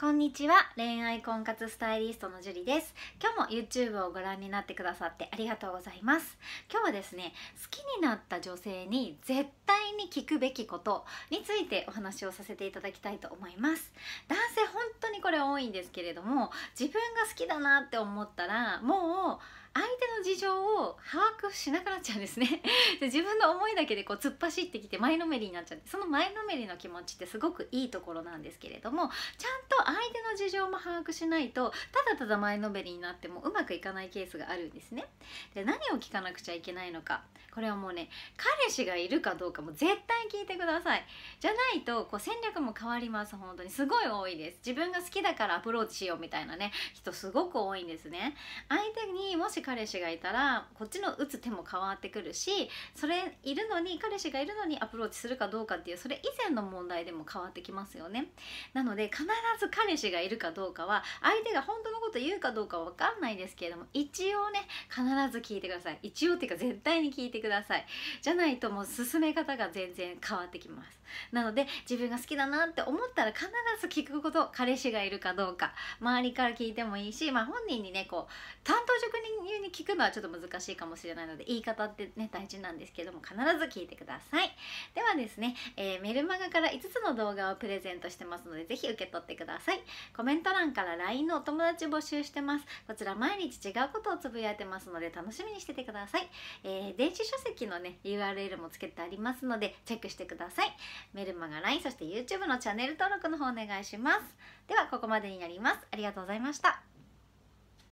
こんにちは恋愛婚活スタイリストのジュリです今日も YouTube をご覧になってくださってありがとうございます今日はですね好きになった女性に絶対に聞くべきことについてお話をさせていただきたいと思います男性本当にこれ多いんですけれども自分が好きだなって思ったらもう相を把握しなくなっちゃうんですね で自分の思いだけでこう突っ走ってきて前のめりになっちゃってその前のめりの気持ちってすごくいいところなんですけれどもちゃんと相手事情も把握しないとただただ前のめりになってもうまくいかないケースがあるんですね。で何を聞かなくちゃいけないのかこれはもうね彼氏がいるかどうかも絶対聞いてください。じゃないとこう戦略も変わります本当にすごい多いです。自分が好きだからアプローチしようみたいなね人すごく多いんですね。相手にもし彼氏がいたらこっちの打つ手も変わってくるしそれいるのに彼氏がいるのにアプローチするかどうかっていうそれ以前の問題でも変わってきますよね。なので必ず彼氏がいるかどうかは相手が本当のこと言うかどうか分かんないですけれども一応ね必ず聞いてください一応っていうか絶対に聞いてくださいじゃないともう進め方が全然変わってきますなので自分が好きだなって思ったら必ず聞くこと彼氏がいるかどうか周りから聞いてもいいし、まあ、本人にねこう担当職人に聞くのはちょっと難しいかもしれないので言い方ってね大事なんですけども必ず聞いてくださいではですね、えー、メルマガから5つの動画をプレゼントしてますので是非受け取ってくださいコメメント欄から LINE のお友達募集してますこちら毎日違うことをつぶやいてますので楽しみにしててください、えー、電子書籍のね URL もつけてありますのでチェックしてくださいメルマガ LINE そして YouTube のチャンネル登録の方お願いしますではここまでになりますありがとうございました